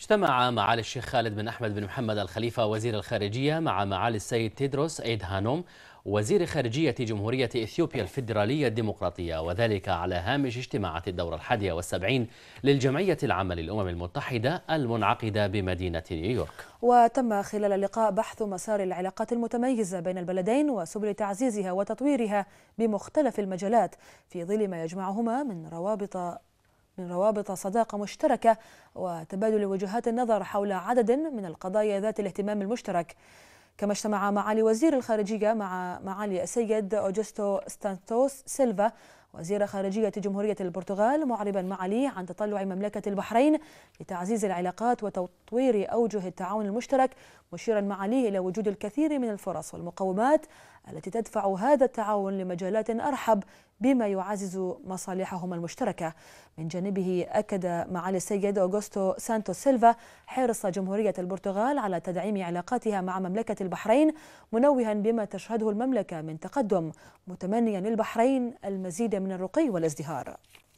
اجتمع معالي الشيخ خالد بن أحمد بن محمد الخليفة وزير الخارجية مع معالي السيد تيدروس إيد هانوم وزير خارجية جمهورية إثيوبيا الفيدرالية الديمقراطية وذلك على هامش اجتماعات الدورة الحادية والسبعين للجمعية العمل للأمم المتحدة المنعقدة بمدينة نيويورك وتم خلال اللقاء بحث مسار العلاقات المتميزة بين البلدين وسبل تعزيزها وتطويرها بمختلف المجالات في ظل ما يجمعهما من روابط من روابط صداقة مشتركة وتبادل وجهات النظر حول عدد من القضايا ذات الاهتمام المشترك كما اجتمع معالي وزير الخارجية مع معالي السيد أوجستو ستانتوس سيلفا وزير خارجية جمهورية البرتغال معربا معالي عن تطلع مملكة البحرين لتعزيز العلاقات وتطوير أوجه التعاون المشترك مشيرا معاليه إلى وجود الكثير من الفرص والمقومات التي تدفع هذا التعاون لمجالات أرحب بما يعزز مصالحهما المشتركة من جانبه أكد معالي السيد أوغوستو سانتوس سيلفا حرص جمهورية البرتغال على تدعيم علاقاتها مع مملكة البحرين منوها بما تشهده المملكة من تقدم متمنيا للبحرين المزيد من الرقي والازدهار